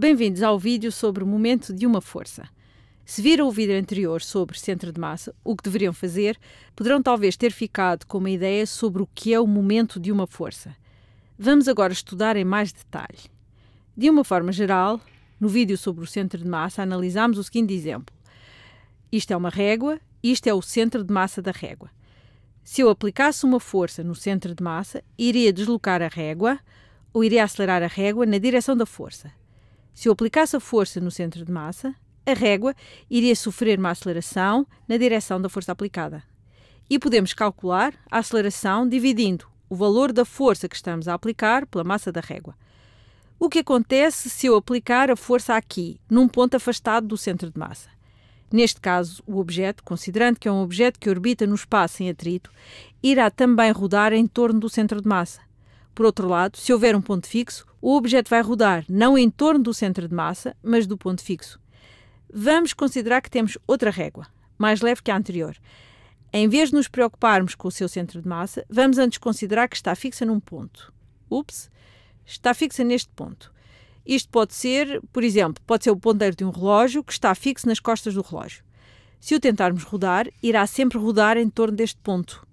Bem-vindos ao vídeo sobre o momento de uma força. Se viram o vídeo anterior sobre centro de massa, o que deveriam fazer, poderão talvez ter ficado com uma ideia sobre o que é o momento de uma força. Vamos agora estudar em mais detalhe. De uma forma geral, no vídeo sobre o centro de massa, analisámos o seguinte exemplo. Isto é uma régua, isto é o centro de massa da régua. Se eu aplicasse uma força no centro de massa, iria deslocar a régua ou iria acelerar a régua na direção da força. Se eu aplicasse a força no centro de massa, a régua iria sofrer uma aceleração na direção da força aplicada. E podemos calcular a aceleração dividindo o valor da força que estamos a aplicar pela massa da régua. O que acontece se eu aplicar a força aqui, num ponto afastado do centro de massa? Neste caso, o objeto, considerando que é um objeto que orbita no espaço em atrito, irá também rodar em torno do centro de massa. Por outro lado, se houver um ponto fixo, o objeto vai rodar não em torno do centro de massa, mas do ponto fixo. Vamos considerar que temos outra régua, mais leve que a anterior. Em vez de nos preocuparmos com o seu centro de massa, vamos antes considerar que está fixa num ponto. Ups, está fixa neste ponto. Isto pode ser, por exemplo, pode ser o ponteiro de um relógio que está fixo nas costas do relógio. Se o tentarmos rodar, irá sempre rodar em torno deste ponto.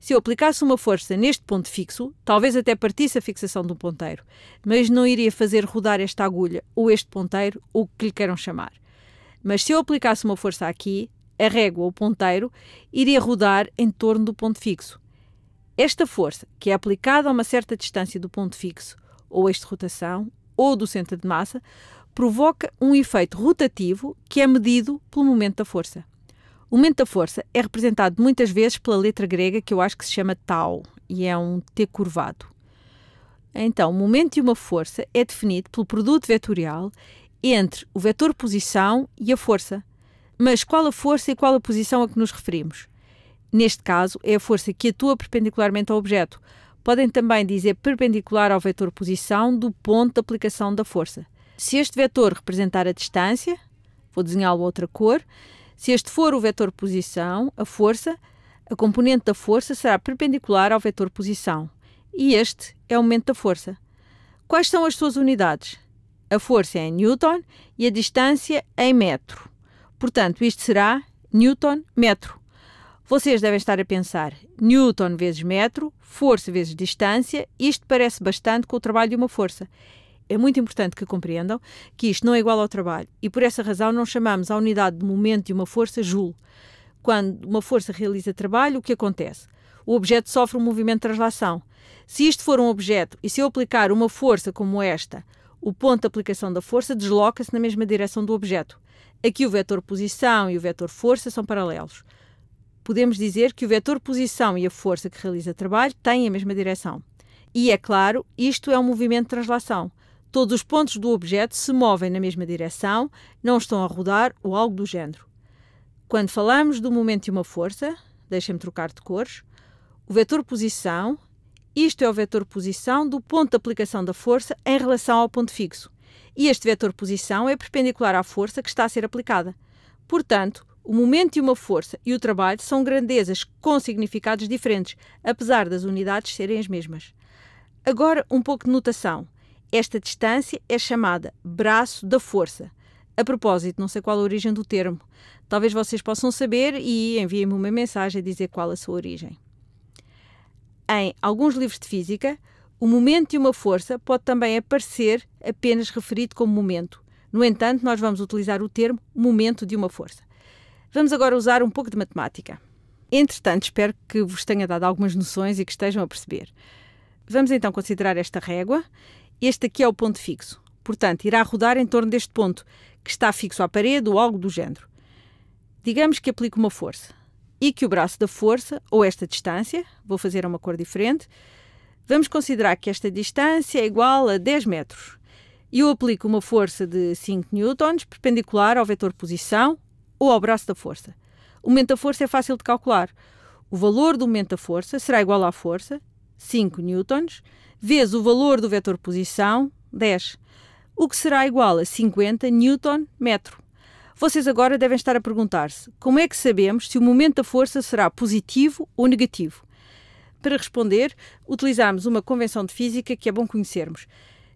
Se eu aplicasse uma força neste ponto fixo, talvez até partisse a fixação do ponteiro, mas não iria fazer rodar esta agulha ou este ponteiro, ou o que lhe queiram chamar. Mas se eu aplicasse uma força aqui, a régua ou ponteiro iria rodar em torno do ponto fixo. Esta força, que é aplicada a uma certa distância do ponto fixo, ou este rotação, ou do centro de massa, provoca um efeito rotativo que é medido pelo momento da força. O momento da força é representado muitas vezes pela letra grega que eu acho que se chama tau e é um T curvado. Então, o momento de uma força é definido pelo produto vetorial entre o vetor posição e a força. Mas qual a força e qual a posição a que nos referimos? Neste caso, é a força que atua perpendicularmente ao objeto. Podem também dizer perpendicular ao vetor posição do ponto de aplicação da força. Se este vetor representar a distância, vou desenhá-lo outra cor, se este for o vetor posição, a força, a componente da força será perpendicular ao vetor posição. E este é o momento da força. Quais são as suas unidades? A força é em newton e a distância em é metro. Portanto, isto será newton metro. Vocês devem estar a pensar, newton vezes metro, força vezes distância, isto parece bastante com o trabalho de uma força é muito importante que compreendam que isto não é igual ao trabalho e por essa razão não chamamos a unidade de momento de uma força joule. Quando uma força realiza trabalho, o que acontece? O objeto sofre um movimento de translação. Se isto for um objeto e se eu aplicar uma força como esta, o ponto de aplicação da força desloca-se na mesma direção do objeto. Aqui o vetor posição e o vetor força são paralelos. Podemos dizer que o vetor posição e a força que realiza trabalho têm a mesma direção. E é claro, isto é um movimento de translação. Todos os pontos do objeto se movem na mesma direção, não estão a rodar ou algo do género. Quando falamos do momento de uma força, deixem-me trocar de cores, o vetor posição, isto é o vetor posição do ponto de aplicação da força em relação ao ponto fixo. E este vetor posição é perpendicular à força que está a ser aplicada. Portanto, o momento de uma força e o trabalho são grandezas com significados diferentes, apesar das unidades serem as mesmas. Agora, um pouco de notação. Esta distância é chamada braço da força. A propósito, não sei qual a origem do termo. Talvez vocês possam saber e enviem-me uma mensagem a dizer qual a sua origem. Em alguns livros de física, o momento de uma força pode também aparecer apenas referido como momento. No entanto, nós vamos utilizar o termo momento de uma força. Vamos agora usar um pouco de matemática. Entretanto, espero que vos tenha dado algumas noções e que estejam a perceber. Vamos então considerar esta régua este aqui é o ponto fixo. Portanto, irá rodar em torno deste ponto, que está fixo à parede ou algo do género. Digamos que aplico uma força e que o braço da força, ou esta distância, vou fazer uma cor diferente, vamos considerar que esta distância é igual a 10 metros. E eu aplico uma força de 5 newtons perpendicular ao vetor posição ou ao braço da força. O momento da força é fácil de calcular. O valor do momento da força será igual à força 5 newtons, vezes o valor do vetor posição, 10, o que será igual a 50 newton metro. Vocês agora devem estar a perguntar-se como é que sabemos se o momento da força será positivo ou negativo. Para responder, utilizamos uma convenção de física que é bom conhecermos.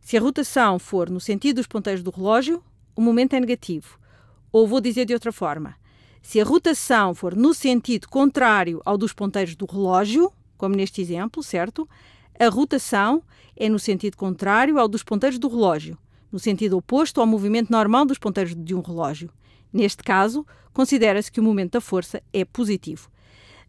Se a rotação for no sentido dos ponteiros do relógio, o momento é negativo. Ou vou dizer de outra forma: se a rotação for no sentido contrário ao dos ponteiros do relógio, como neste exemplo, certo? A rotação é no sentido contrário ao dos ponteiros do relógio, no sentido oposto ao movimento normal dos ponteiros de um relógio. Neste caso, considera-se que o momento da força é positivo.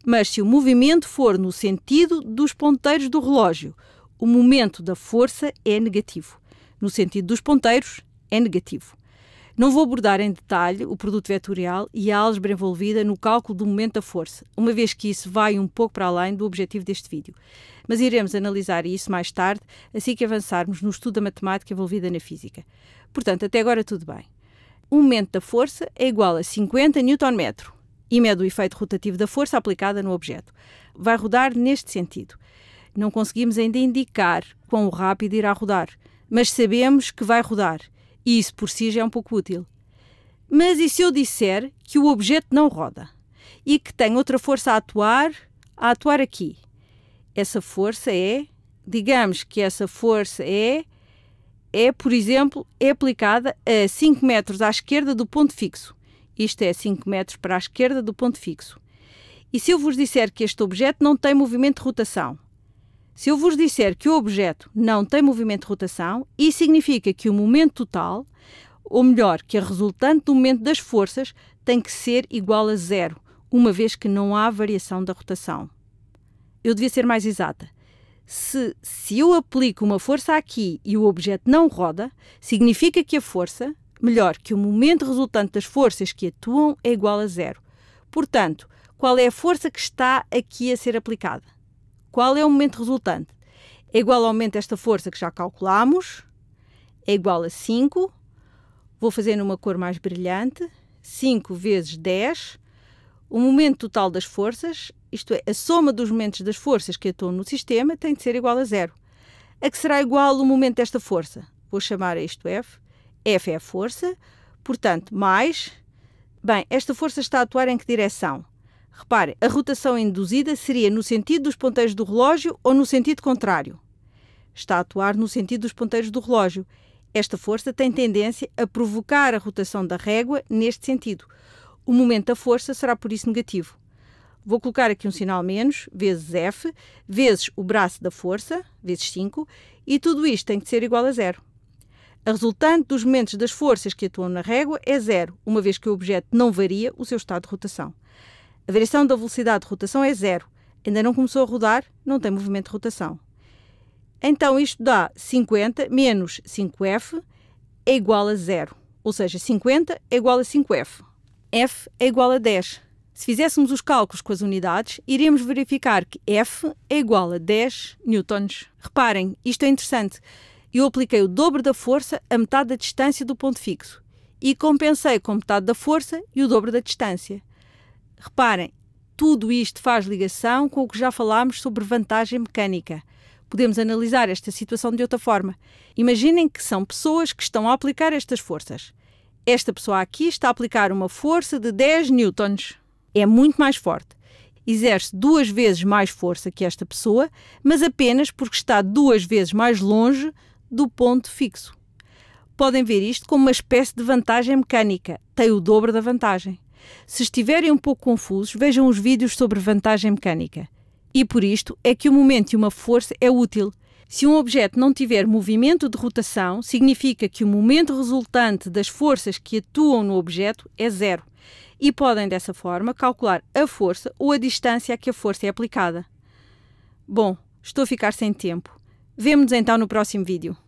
Mas se o movimento for no sentido dos ponteiros do relógio, o momento da força é negativo. No sentido dos ponteiros, é negativo. Não vou abordar em detalhe o produto vetorial e a álgebra envolvida no cálculo do momento da força, uma vez que isso vai um pouco para além do objetivo deste vídeo. Mas iremos analisar isso mais tarde, assim que avançarmos no estudo da matemática envolvida na física. Portanto, até agora tudo bem. O momento da força é igual a 50 Nm e mede o efeito rotativo da força aplicada no objeto. Vai rodar neste sentido. Não conseguimos ainda indicar quão rápido irá rodar, mas sabemos que vai rodar – e isso por si já é um pouco útil. Mas e se eu disser que o objeto não roda e que tem outra força a atuar, a atuar aqui? Essa força é, digamos que essa força é, é, por exemplo, é aplicada a 5 metros à esquerda do ponto fixo. Isto é 5 metros para a esquerda do ponto fixo. E se eu vos disser que este objeto não tem movimento de rotação, se eu vos disser que o objeto não tem movimento de rotação, isso significa que o momento total, ou melhor, que a resultante do momento das forças, tem que ser igual a zero, uma vez que não há variação da rotação. Eu devia ser mais exata. Se, se eu aplico uma força aqui e o objeto não roda, significa que a força, melhor, que o momento resultante das forças que atuam é igual a zero. Portanto, qual é a força que está aqui a ser aplicada? Qual é o momento resultante? É igual ao aumento desta força que já calculamos, é igual a 5. Vou fazer numa cor mais brilhante. 5 vezes 10. O momento total das forças, isto é, a soma dos momentos das forças que atuam no sistema, tem de ser igual a zero. A que será igual o momento desta força? Vou chamar a isto F. F é a força, portanto, mais. Bem, esta força está a atuar em que direção? Repare, a rotação induzida seria no sentido dos ponteiros do relógio ou no sentido contrário. Está a atuar no sentido dos ponteiros do relógio. Esta força tem tendência a provocar a rotação da régua neste sentido. O momento da força será por isso negativo. Vou colocar aqui um sinal menos, vezes F, vezes o braço da força, vezes 5, e tudo isto tem que ser igual a zero. A resultante dos momentos das forças que atuam na régua é zero, uma vez que o objeto não varia o seu estado de rotação. A variação da velocidade de rotação é zero. Ainda não começou a rodar, não tem movimento de rotação. Então isto dá 50 menos 5F é igual a zero. Ou seja, 50 é igual a 5F. F é igual a 10. Se fizéssemos os cálculos com as unidades, iremos verificar que F é igual a 10 newtons. Reparem, isto é interessante. Eu apliquei o dobro da força a metade da distância do ponto fixo e compensei com metade da força e o dobro da distância. Reparem, tudo isto faz ligação com o que já falámos sobre vantagem mecânica. Podemos analisar esta situação de outra forma. Imaginem que são pessoas que estão a aplicar estas forças. Esta pessoa aqui está a aplicar uma força de 10 newtons. É muito mais forte. Exerce duas vezes mais força que esta pessoa, mas apenas porque está duas vezes mais longe do ponto fixo. Podem ver isto como uma espécie de vantagem mecânica. Tem o dobro da vantagem. Se estiverem um pouco confusos, vejam os vídeos sobre vantagem mecânica. E por isto é que o momento e uma força é útil. Se um objeto não tiver movimento de rotação, significa que o momento resultante das forças que atuam no objeto é zero. E podem, dessa forma, calcular a força ou a distância a que a força é aplicada. Bom, estou a ficar sem tempo. Vemo-nos então no próximo vídeo.